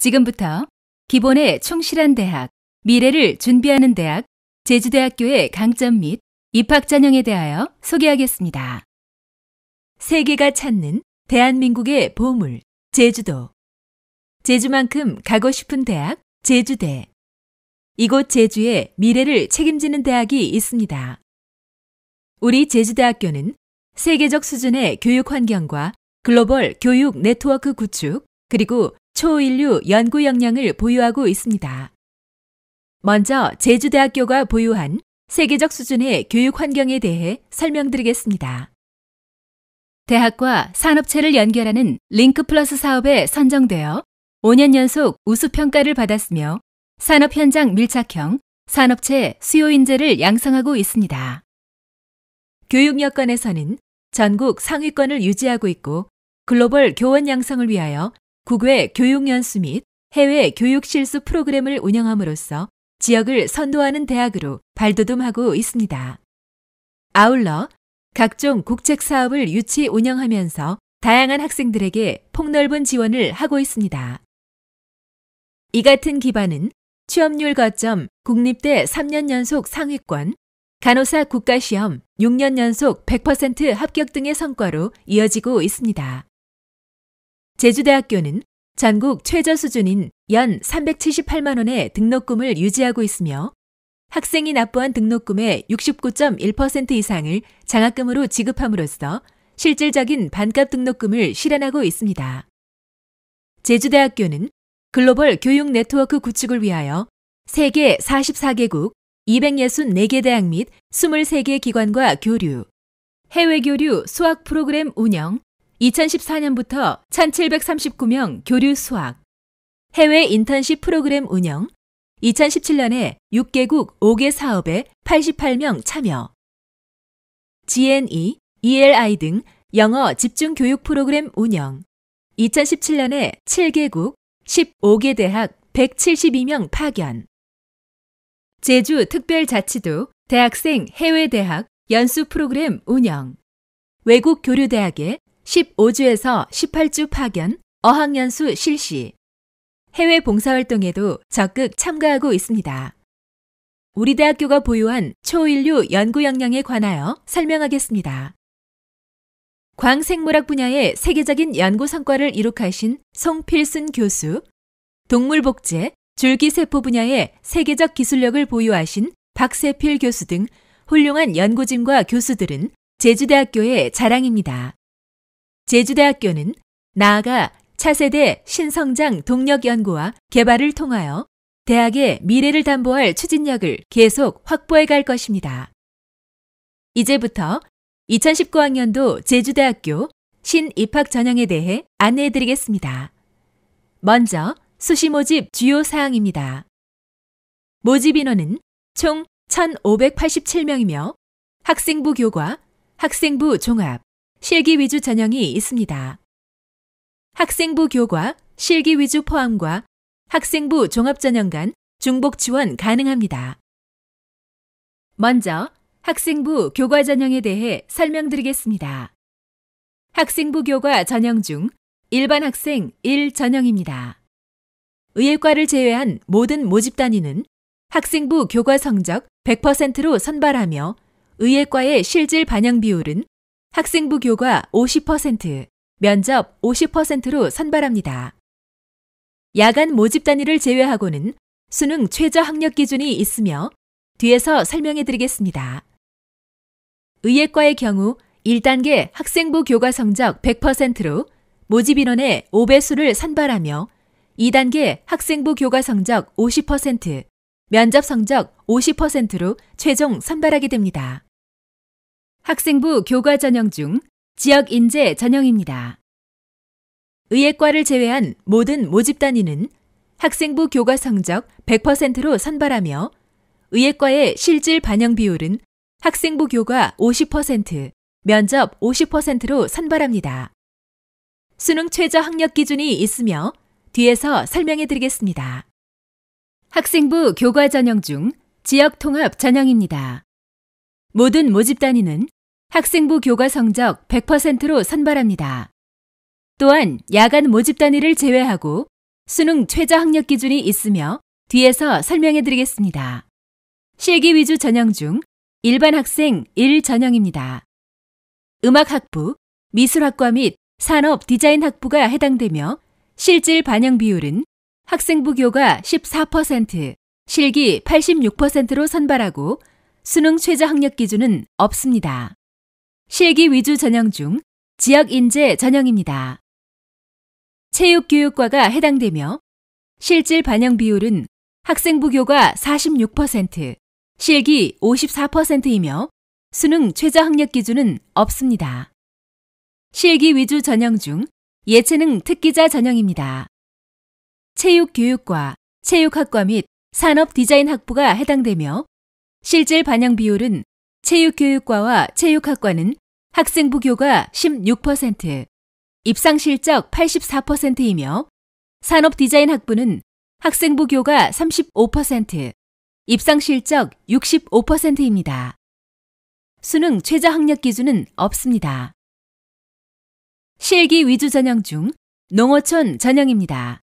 지금부터 기본에 충실한 대학, 미래를 준비하는 대학, 제주대학교의 강점 및 입학 전형에 대하여 소개하겠습니다. 세계가 찾는 대한민국의 보물, 제주도. 제주만큼 가고 싶은 대학, 제주대. 이곳 제주에 미래를 책임지는 대학이 있습니다. 우리 제주대학교는 세계적 수준의 교육 환경과 글로벌 교육 네트워크 구축, 그리고 초인류 연구 역량을 보유하고 있습니다. 먼저 제주대학교가 보유한 세계적 수준의 교육 환경에 대해 설명드리겠습니다. 대학과 산업체를 연결하는 링크 플러스 사업에 선정되어 5년 연속 우수평가를 받았으며 산업 현장 밀착형, 산업체 수요 인재를 양성하고 있습니다. 교육 여건에서는 전국 상위권을 유지하고 있고 글로벌 교원 양성을 위하여 국외 교육연수 및 해외 교육 실수 프로그램을 운영함으로써 지역을 선도하는 대학으로 발돋움하고 있습니다. 아울러 각종 국책 사업을 유치 운영하면서 다양한 학생들에게 폭넓은 지원을 하고 있습니다. 이 같은 기반은 취업률 거점 국립대 3년 연속 상위권, 간호사 국가시험 6년 연속 100% 합격 등의 성과로 이어지고 있습니다. 제주대학교는 전국 최저 수준인 연 378만 원의 등록금을 유지하고 있으며 학생이 납부한 등록금의 69.1% 이상을 장학금으로 지급함으로써 실질적인 반값 등록금을 실현하고 있습니다. 제주대학교는 글로벌 교육 네트워크 구축을 위하여 세계 44개국 264개 대학 및 23개 기관과 교류, 해외 교류 수학 프로그램 운영, 2014년부터 1,739명 교류 수학, 해외 인턴십 프로그램 운영, 2017년에 6개국 5개 사업에 88명 참여, GNE, ELI 등 영어 집중 교육 프로그램 운영, 2017년에 7개국 15개 대학 172명 파견, 제주 특별자치도 대학생 해외 대학 연수 프로그램 운영, 외국 교류대학에 15주에서 18주 파견, 어학연수 실시, 해외 봉사활동에도 적극 참가하고 있습니다. 우리 대학교가 보유한 초인류 연구 역량에 관하여 설명하겠습니다. 광생물학 분야의 세계적인 연구 성과를 이룩하신 송필순 교수, 동물복제, 줄기세포 분야의 세계적 기술력을 보유하신 박세필 교수 등 훌륭한 연구진과 교수들은 제주대학교의 자랑입니다. 제주대학교는 나아가 차세대 신성장 동력 연구와 개발을 통하여 대학의 미래를 담보할 추진력을 계속 확보해 갈 것입니다. 이제부터 2019학년도 제주대학교 신입학 전형에 대해 안내해 드리겠습니다. 먼저 수시 모집 주요 사항입니다. 모집 인원은 총 1,587명이며 학생부 교과, 학생부 종합, 실기 위주 전형이 있습니다. 학생부 교과, 실기 위주 포함과 학생부 종합전형 간 중복 지원 가능합니다. 먼저 학생부 교과 전형에 대해 설명드리겠습니다. 학생부 교과 전형 중 일반 학생 1 전형입니다. 의예과를 제외한 모든 모집 단위는 학생부 교과 성적 100%로 선발하며 의예과의 실질 반영 비율은 학생부 교과 50%, 면접 50%로 선발합니다. 야간 모집 단위를 제외하고는 수능 최저 학력 기준이 있으며 뒤에서 설명해 드리겠습니다. 의예과의 경우 1단계 학생부 교과 성적 100%로 모집 인원의 5배수를 선발하며 2단계 학생부 교과 성적 50%, 면접 성적 50%로 최종 선발하게 됩니다. 학생부 교과 전형 중 지역 인재 전형입니다. 의예과를 제외한 모든 모집 단위는 학생부 교과 성적 100%로 선발하며 의예과의 실질 반영 비율은 학생부 교과 50%, 면접 50%로 선발합니다. 수능 최저 학력 기준이 있으며 뒤에서 설명해 드리겠습니다. 학생부 교과 전형 중 지역 통합 전형입니다. 모든 모집 단위는 학생부 교과 성적 100%로 선발합니다. 또한 야간 모집 단위를 제외하고 수능 최저 학력 기준이 있으며 뒤에서 설명해 드리겠습니다. 실기 위주 전형 중 일반 학생 1전형입니다. 음악학부, 미술학과 및 산업 디자인 학부가 해당되며 실질 반영 비율은 학생부 교가 14%, 실기 86%로 선발하고 수능 최저 학력 기준은 없습니다. 실기 위주 전형 중 지역 인재 전형입니다. 체육교육과가 해당되며 실질 반영 비율은 학생부 교과 46%, 실기 54%이며 수능 최저 학력 기준은 없습니다. 실기 위주 전형 중 예체능 특기자 전형입니다. 체육교육과, 체육학과 및 산업디자인학부가 해당되며 실질 반영 비율은 체육교육과와 체육학과는 학생부 교가 16%, 입상 실적 84%이며 산업 디자인 학부는 학생부 교가 35%, 입상 실적 65%입니다. 수능 최저 학력 기준은 없습니다. 실기 위주 전형 중 농어촌 전형입니다.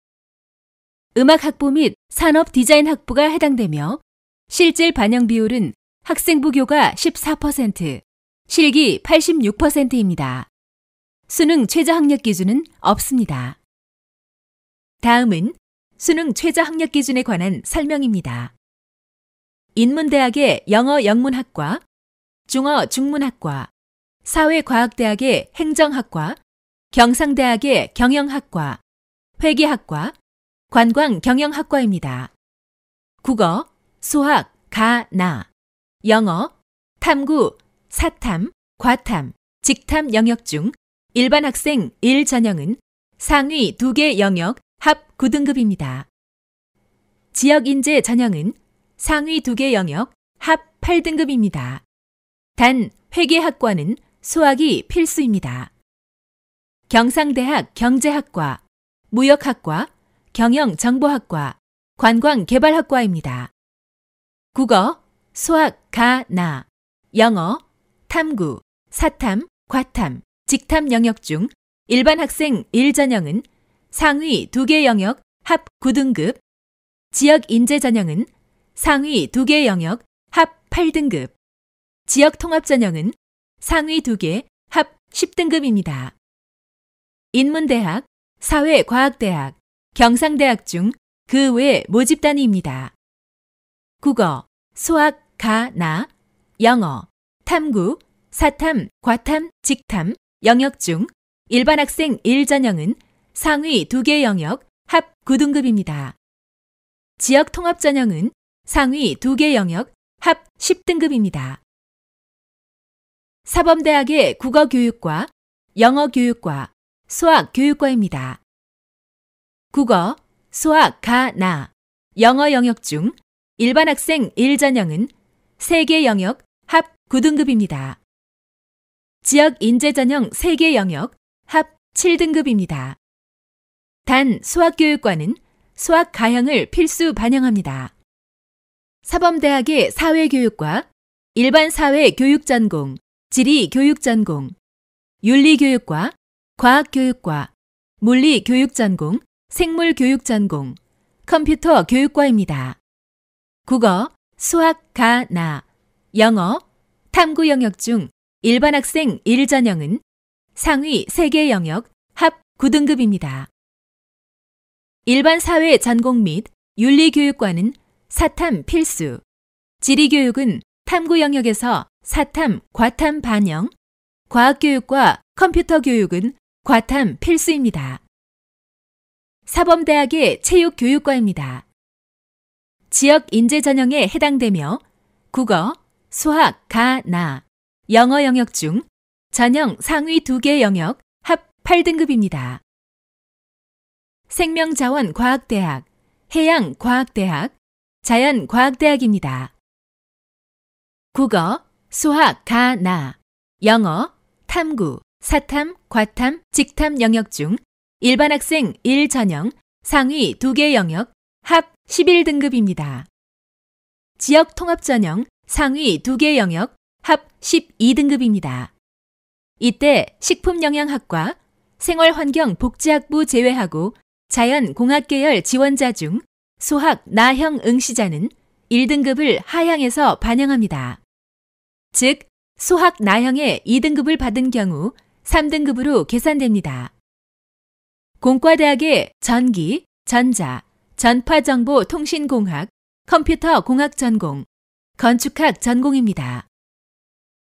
음악학부 및 산업 디자인 학부가 해당되며 실질 반영 비율은 학생부 교가 14%, 실기 86%입니다. 수능 최저 학력 기준은 없습니다. 다음은 수능 최저 학력 기준에 관한 설명입니다. 인문대학의 영어 영문학과, 중어 중문학과, 사회과학대학의 행정학과, 경상대학의 경영학과, 회계학과, 관광경영학과입니다. 국어, 수학, 가, 나. 영어, 탐구, 사탐, 과탐, 직탐 영역 중 일반 학생 1전형은 상위 2개 영역 합 9등급입니다. 지역 인재 전형은 상위 2개 영역 합 8등급입니다. 단 회계학과는 수학이 필수입니다. 경상대학 경제학과, 무역학과, 경영정보학과, 관광개발학과입니다. 국어, 수학, 가, 나. 영어, 탐구, 사탐, 과탐, 직탐 영역 중 일반 학생 1전형은 상위 2개 영역 합 9등급, 지역 인재 전형은 상위 2개 영역 합 8등급, 지역 통합 전형은 상위 2개 합 10등급입니다. 인문대학, 사회과학대학, 경상대학 중 그 외 모집단위입니다. 국어, 수학, 가, 나, 영어, 탐구, 사탐, 과탐, 직탐, 영역 중 일반 학생 1전형은 상위 2개 영역 합 9등급입니다. 지역 통합 전형은 상위 2개 영역 합 10등급입니다. 사범대학의 국어 교육과 영어 교육과 수학 교육과입니다. 국어, 수학, 가, 나, 영어 영역 중 일반 학생 1전형은 3개 영역 합 9등급입니다. 지역 인재 전형 3개 영역 합 7등급입니다. 단 수학교육과는 수학 가형을 필수 반영합니다. 사범대학의 사회교육과, 일반사회교육전공, 지리교육전공, 윤리교육과, 과학교육과, 물리교육전공, 생물교육전공, 컴퓨터교육과입니다. 국어, 수학, 가, 나, 영어, 탐구 영역 중 일반 학생 1전형은 상위 3개 영역 합 9등급입니다. 일반 사회 전공 및 윤리 교육과는 사탐 필수, 지리 교육은 탐구 영역에서 사탐, 과탐 반영, 과학 교육과 컴퓨터 교육은 과탐 필수입니다. 사범대학의 체육교육과입니다. 지역 인재 전형에 해당되며 국어, 수학, 가, 나, 영어 영역 중 전형 상위 2개 영역 합 8등급입니다. 생명자원과학대학, 해양과학대학, 자연과학대학입니다. 국어, 수학, 가, 나, 영어, 탐구, 사탐, 과탐, 직탐 영역 중 일반 학생 1전형 상위 2개 영역 합 11등급입니다. 지역 통합 전형 상위 2개 영역 합 12등급입니다. 이때 식품영양학과, 생활환경복지학부 제외하고 자연공학계열 지원자 중 수학 나형 응시자는 1등급을 하향에서 반영합니다. 즉, 수학 나형에 2등급을 받은 경우 3등급으로 계산됩니다. 공과대학의 전기, 전자, 전파정보 통신공학, 컴퓨터 공학 전공, 건축학 전공입니다.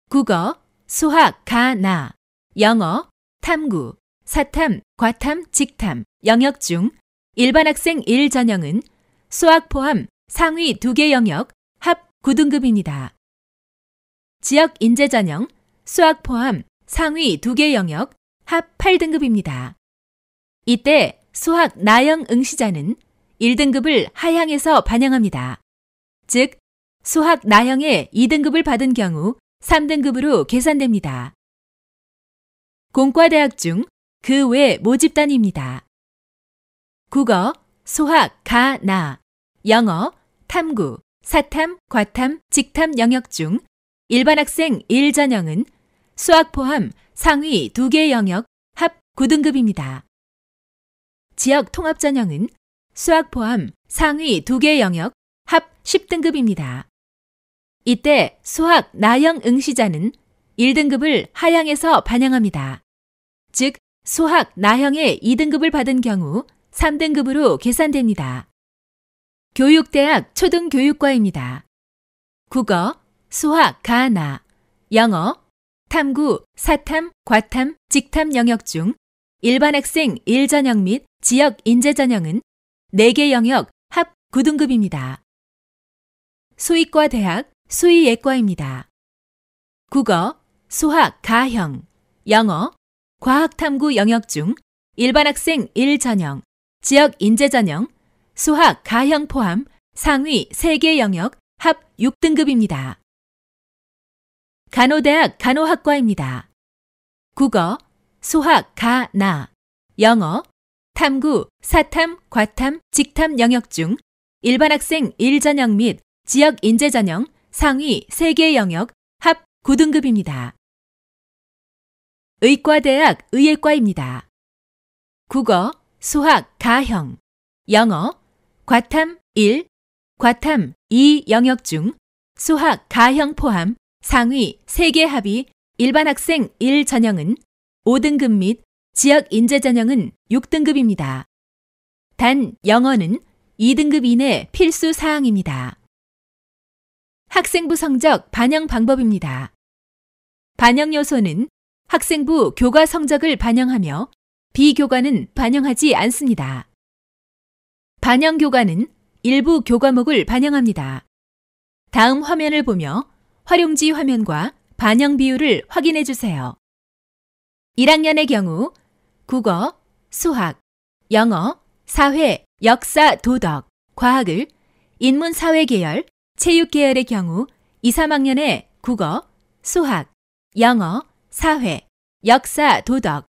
국어, 수학, 가, 나, 영어, 탐구, 사탐, 과탐, 직탐, 영역 중 일반 학생 1전형은 수학 포함 상위 2개 영역 합 9등급입니다. 지역 인재 전형 수학 포함 상위 2개 영역 합 8등급입니다. 이때 수학 나영 응시자는 1등급을 하향에서 반영합니다. 즉, 수학 나형에 2등급을 받은 경우 3등급으로 계산됩니다. 공과대학 중 그 외 모집단입니다. 국어, 수학, 가, 나, 영어, 탐구, 사탐, 과탐, 직탐 영역 중 일반 학생 1전형은 수학 포함 상위 2개 영역 합 9등급입니다. 지역 통합 전형은 수학 포함 상위 2개 영역 합 10등급입니다. 이때 수학 나형 응시자는 1등급을 하향해서 반영합니다. 즉, 수학 나형의 2등급을 받은 경우 3등급으로 계산됩니다. 교육대학 초등교육과입니다. 국어, 수학, 가나, 영어, 탐구, 사탐, 과탐, 직탐 영역 중 일반 학생 1전형 및 지역 인재 전형은 4개 영역 합 9등급입니다. 수의과 대학 수의예과입니다. 국어, 수학, 가형, 영어, 과학탐구 영역 중 일반 학생 1전형, 지역 인재 전형, 수학, 가형 포함 상위 3개 영역 합 6등급입니다. 간호대학 간호학과입니다. 국어, 수학, 가, 나, 영어, 탐구, 사탐, 과탐, 직탐 영역 중 일반 학생 1전형 및 지역 인재 전형 상위 3개 영역 합 9등급입니다. 의과대학 의예과입니다. 국어, 수학, 가형, 영어, 과탐 1, 과탐 2 영역 중 수학, 가형 포함 상위 3개 합이 일반 학생 1전형은 5등급 및 지역 인재 전형은 6등급입니다. 단 영어는 2등급 이내 필수 사항입니다. 학생부 성적 반영 방법입니다. 반영 요소는 학생부 교과 성적을 반영하며 비교과는 반영하지 않습니다. 반영 교과는 일부 교과목을 반영합니다. 다음 화면을 보며 활용지 화면과 반영 비율을 확인해 주세요. 1학년의 경우 국어, 수학, 영어, 사회, 역사, 도덕, 과학을 인문사회계열, 체육계열의 경우 2, 3학년에 국어, 수학, 영어, 사회, 역사, 도덕,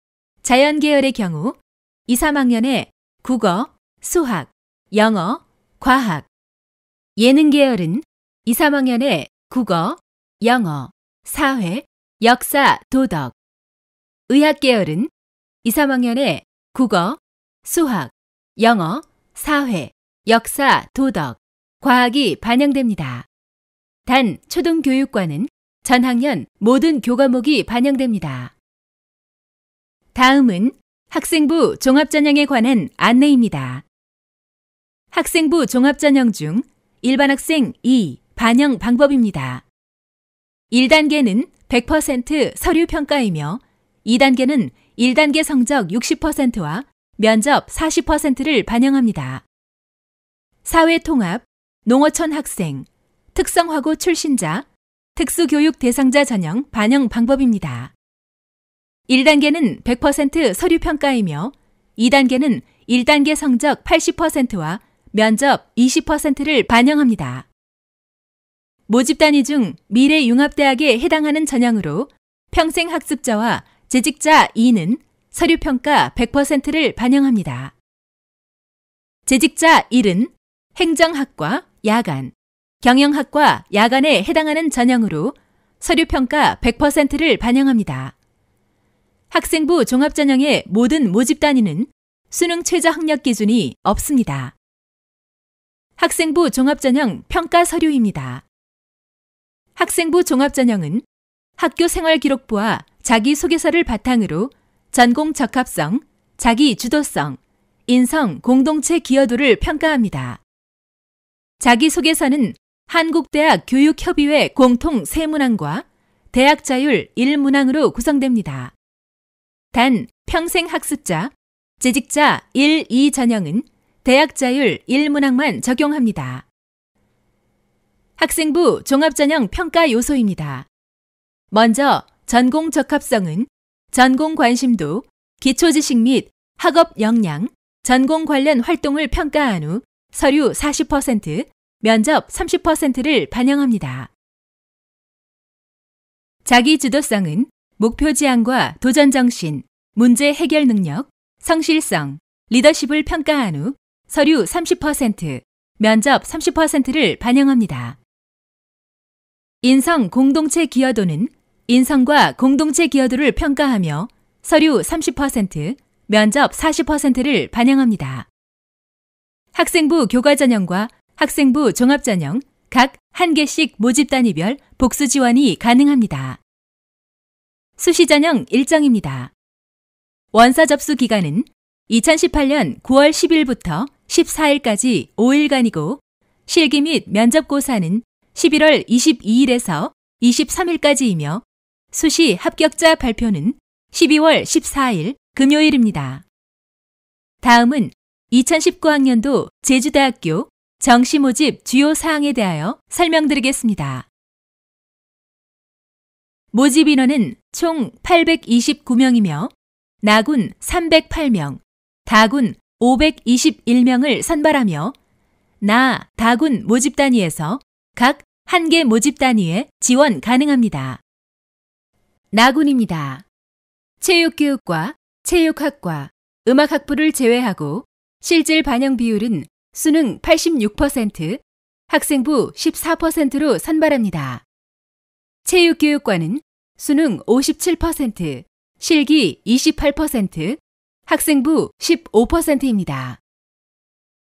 자연계열의 경우 2, 3학년에 국어, 수학, 영어, 과학. 예능계열은 2, 3학년에 국어, 영어, 사회, 역사, 도덕. 의학계열은 2, 3학년에 국어, 수학, 영어, 사회, 역사, 도덕, 과학이 반영됩니다. 단, 초등교육과는 전학년 모든 교과목이 반영됩니다. 다음은 학생부 종합전형에 관한 안내입니다. 학생부 종합전형 중 일반 학생 2 반영 방법입니다. 1단계는 100% 서류 평가이며 2단계는 1단계 성적 60%와 면접 40%를 반영합니다. 사회통합, 농어촌 학생, 특성화고 출신자, 특수교육 대상자 전형 반영 방법입니다. 1단계는 100% 서류평가이며 2단계는 1단계 성적 80%와 면접 20%를 반영합니다. 모집 단위 중 미래 융합대학에 해당하는 전형으로 평생 학습자와 재직자 2는 서류평가 100%를 반영합니다. 재직자 1은 행정학과 야간, 경영학과 야간에 해당하는 전형으로 서류평가 100%를 반영합니다. 학생부 종합전형의 모든 모집 단위는 수능 최저 학력 기준이 없습니다. 학생부 종합전형 평가 서류입니다. 학생부 종합전형은 학교 생활기록부와 자기소개서를 바탕으로 전공 적합성, 자기 주도성, 인성, 공동체 기여도를 평가합니다. 자기소개서는 한국대학 교육협의회 공통 세문항과 대학 자율 1문항으로 구성됩니다. 단, 평생학습자, 재직자 1, 2 전형은 대학 자율 1문항만 적용합니다. 학생부 종합전형 평가 요소입니다. 먼저 전공 적합성은 전공 관심도, 기초 지식 및 학업 역량, 전공 관련 활동을 평가한 후 서류 40%, 면접 30%를 반영합니다. 자기 주도성은 목표 지향과 도전 정신, 문제 해결 능력, 성실성, 리더십을 평가한 후 서류 30%, 면접 30%를 반영합니다. 인성 공동체 기여도는 인성과 공동체 기여도를 평가하며 서류 30%, 면접 40%를 반영합니다. 학생부 교과 전형과 학생부 종합 전형 각 한 개씩 모집 단위별 복수 지원이 가능합니다. 수시 전형 일정입니다. 원서 접수 기간은 2018년 9월 10일부터 14일까지 5일간이고 실기 및 면접 고사는 11월 22일에서 23일까지이며 수시 합격자 발표는 12월 14일 금요일입니다. 다음은 2019학년도 제주대학교 정시 모집 주요 사항에 대하여 설명드리겠습니다. 모집 인원은 총 829명이며 나군 308명, 다군 521명을 선발하며 나, 다군 모집 단위에서 각 한 개 모집 단위에 지원 가능합니다. 나군입니다. 체육교육과 체육학과 음악학부를 제외하고 실질 반영 비율은 수능 86%, 학생부 14%로 선발합니다. 체육교육과는 수능 57%, 실기 28%, 학생부 15%입니다.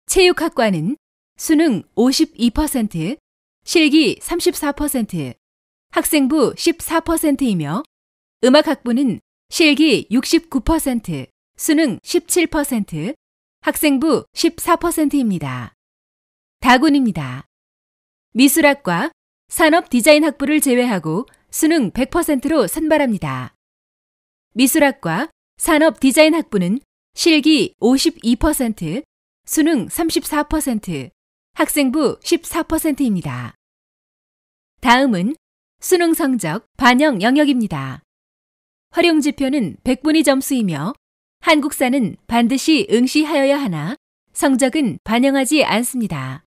체육학과는 수능 52%, 실기 34%, 학생부 14%이며 음악학부는 실기 69%, 수능 17%, 학생부 14%입니다. 다군입니다. 미술학과 산업 디자인 학부를 제외하고 수능 100%로 선발합니다. 미술학과 산업 디자인 학부는 실기 52%, 수능 34%, 학생부 14%입니다. 다음은 수능 성적 반영 영역입니다. 활용지표는 100분위 점수이며 한국사는 반드시 응시하여야 하나 성적은 반영하지 않습니다.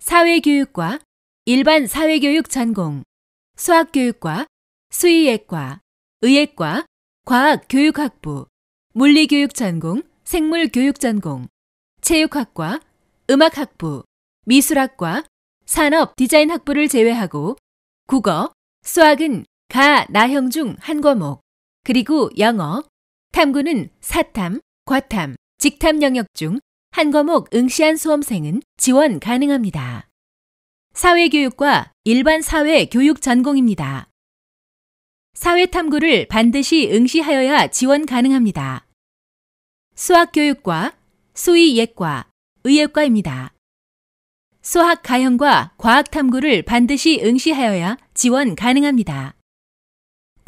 사회교육과 일반 사회교육 전공, 수학교육과 수의예과의예과 과학교육학부, 물리교육 전공, 생물교육 전공, 체육학과, 음악학부, 미술학과, 산업 디자인학부를 제외하고 국어, 수학은 가 나형 중 한 과목, 그리고 영어, 탐구는 사탐, 과탐, 직탐 영역 중 한 과목 응시한 수험생은 지원 가능합니다. 사회교육과 일반 사회 교육 전공입니다. 사회탐구를 반드시 응시하여야 지원 가능합니다. 수학교육과, 수의예과, 의예과입니다. 수학가형과 과학탐구를 반드시 응시하여야 지원 가능합니다.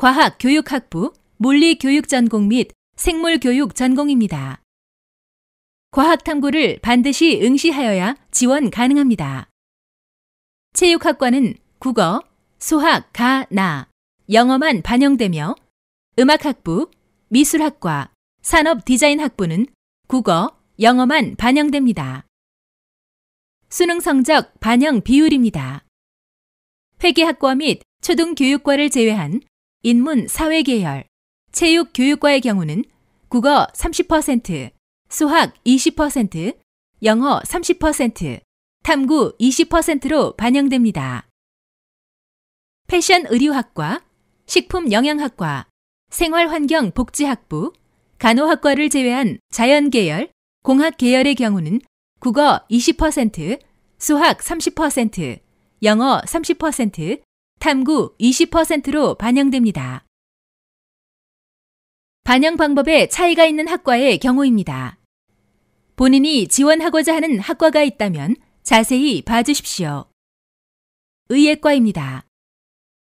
과학교육학부 물리교육 전공 및 생물교육 전공입니다. 과학탐구를 반드시 응시하여야 지원 가능합니다. 체육학과는 국어, 수학, 가, 나, 영어만 반영되며 음악학부, 미술학과, 산업디자인학부는 국어, 영어만 반영됩니다. 수능 성적 반영 비율입니다. 회계학과 및 초등교육과를 제외한 인문 사회 계열, 체육 교육과의 경우는 국어 30%, 수학 20%, 영어 30%, 탐구 20%로 반영됩니다. 패션 의류학과, 식품 영양학과, 생활환경 복지학부, 간호학과를 제외한 자연계열, 공학계열의 경우는 국어 20%, 수학 30%, 영어 30%, 탐구 20%로 반영됩니다. 반영 방법에 차이가 있는 학과의 경우입니다. 본인이 지원하고자 하는 학과가 있다면 자세히 봐주십시오. 의예과입니다.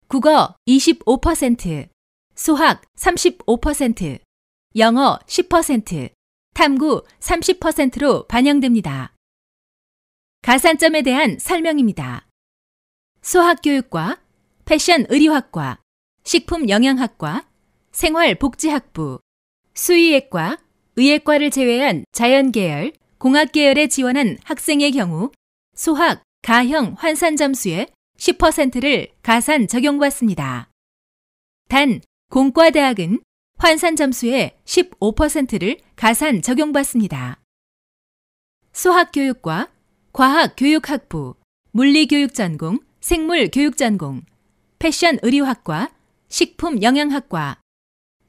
국어 25%, 수학 35%, 영어 10%, 탐구 30%로 반영됩니다. 가산점에 대한 설명입니다. 수학교육과 패션 의류학과, 식품 영양학과, 생활복지학부, 수의학과, 의예과를 제외한 자연계열, 공학계열에 지원한 학생의 경우 수학, 가형 환산 점수의 10%를 가산 적용받습니다. 단, 공과대학은 환산 점수의 15%를 가산 적용받습니다. 수학교육과 과학교육학부, 물리교육전공, 생물교육전공, 패션 의류학과, 식품 영양학과,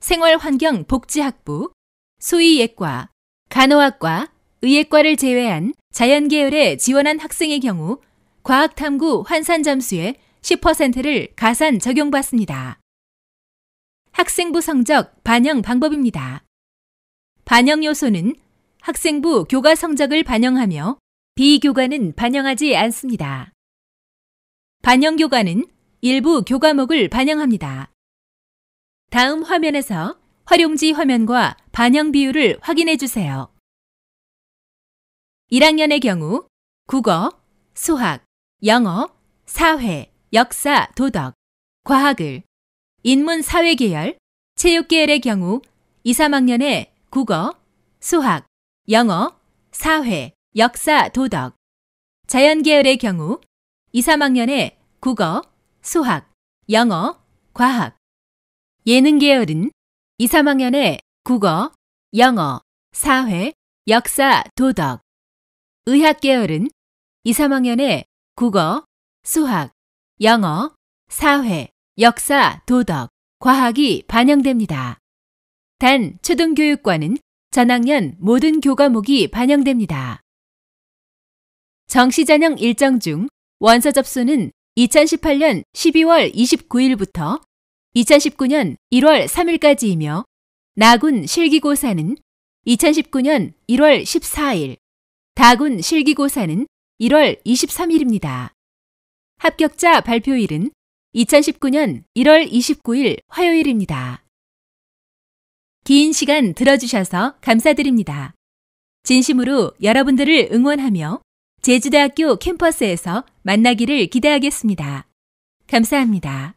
생활환경복지학부, 수의예과, 간호학과, 의예과를 제외한 자연계열에 지원한 학생의 경우 과학탐구 환산 점수의 10%를 가산 적용받습니다. 학생부 성적 반영 방법입니다. 반영 요소는 학생부 교과 성적을 반영하며 비교과는 반영하지 않습니다. 반영 교과는 일부 교과목을 반영합니다. 다음 화면에서 활용지 화면과 반영 비율을 확인해 주세요. 1학년의 경우 국어, 수학, 영어, 사회, 역사, 도덕, 과학을, 인문 사회계열, 체육계열의 경우 2, 3학년에 국어, 수학, 영어, 사회, 역사, 도덕, 자연계열의 경우 2, 3학년에 국어, 수학, 영어, 과학. 예능 계열은 2, 3학년에 국어, 영어, 사회, 역사, 도덕. 의학 계열은 2, 3학년에 국어, 수학, 영어, 사회, 역사, 도덕, 과학이 반영됩니다. 단 초등교육과는 전학년 모든 교과목이 반영됩니다. 정시 전형 일정 중 원서 접수는 2018년 12월 29일부터 2019년 1월 3일까지이며 나군 실기고사는 2019년 1월 14일, 다군 실기고사는 1월 23일입니다. 합격자 발표일은 2019년 1월 29일 화요일입니다. 긴 시간 들어주셔서 감사드립니다. 진심으로 여러분들을 응원하며 제주대학교 캠퍼스에서 만나기를 기대하겠습니다. 감사합니다.